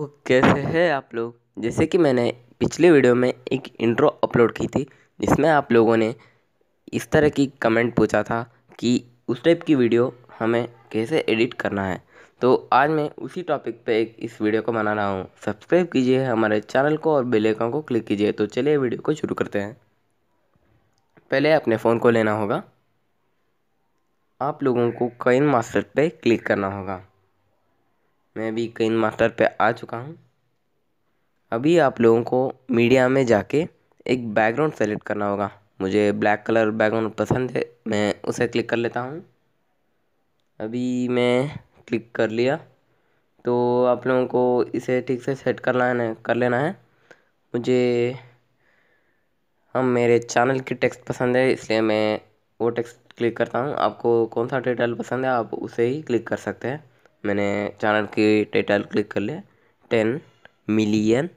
तो कैसे हैं आप लोग जैसे कि मैंने पिछले वीडियो में एक इंट्रो अपलोड की थी जिसमें आप लोगों ने इस तरह की कमेंट पूछा था कि उस टाइप की वीडियो हमें कैसे एडिट करना है तो आज मैं उसी टॉपिक पे एक इस वीडियो को बना रहा हूँ सब्सक्राइब कीजिए हमारे चैनल को और बेल आइकन को क्लिक कीजिए तो चलिए वीडियो को शुरू करते हैं पहले अपने फ़ोन को लेना होगा आप लोगों को कॉइन मास्टर पर क्लिक करना होगा मैं भी कई मास्टर पे आ चुका हूँ अभी आप लोगों को मीडिया में जाके एक बैकग्राउंड सेलेक्ट करना होगा मुझे ब्लैक कलर बैकग्राउंड पसंद है मैं उसे क्लिक कर लेता हूँ अभी मैं क्लिक कर लिया तो आप लोगों को इसे ठीक से सेट करना है कर लेना है मुझे हम मेरे चैनल की टेक्स्ट पसंद है इसलिए मैं वो टेक्स्ट क्लिक करता हूँ आपको कौन सा टाइटल पसंद है आप उसे ही क्लिक कर सकते हैं मैंने चैनल की टाइटल क्लिक कर लिया टेन मिलियन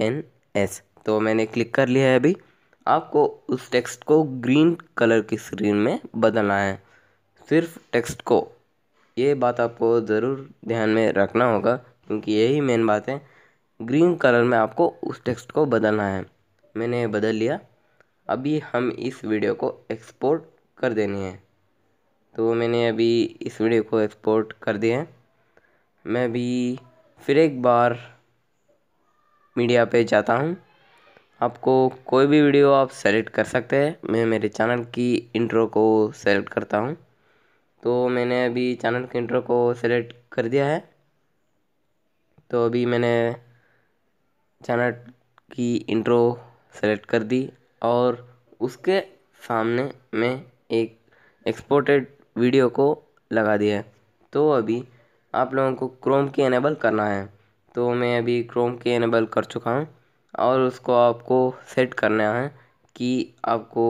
एन एस तो मैंने क्लिक कर लिया है अभी आपको उस टेक्स्ट को ग्रीन कलर की स्क्रीन में बदलना है सिर्फ टेक्स्ट को ये बात आपको ज़रूर ध्यान में रखना होगा क्योंकि यही मेन बात है ग्रीन कलर में आपको उस टेक्स्ट को बदलना है मैंने बदल लिया अभी हम इस वीडियो को एक्सपोर्ट कर देनी है तो मैंने अभी इस वीडियो को एक्सपोर्ट कर दिया है मैं अभी फिर एक बार मीडिया पे जाता हूँ आपको कोई भी वीडियो आप सेलेक्ट कर सकते हैं मैं मेरे चैनल की इंट्रो को सेलेक्ट करता हूँ तो मैंने अभी चैनल के इंट्रो को सेलेक्ट कर दिया है तो अभी मैंने चैनल की इंट्रो सेलेक्ट कर दी और उसके सामने मैं एक एक्सपोर्टेड वीडियो को लगा दिया है तो अभी आप लोगों को क्रोम की एनेबल करना है तो मैं अभी क्रोम की एनेबल कर चुका हूँ और उसको आपको सेट करना है कि आपको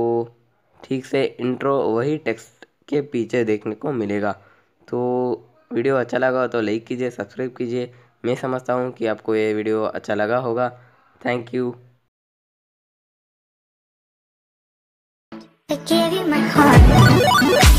ठीक से इंट्रो वही टेक्स्ट के पीछे देखने को मिलेगा तो वीडियो अच्छा लगा तो लाइक कीजिए सब्सक्राइब कीजिए मैं समझता हूँ कि आपको ये वीडियो अच्छा लगा होगा thank you I gave you my heart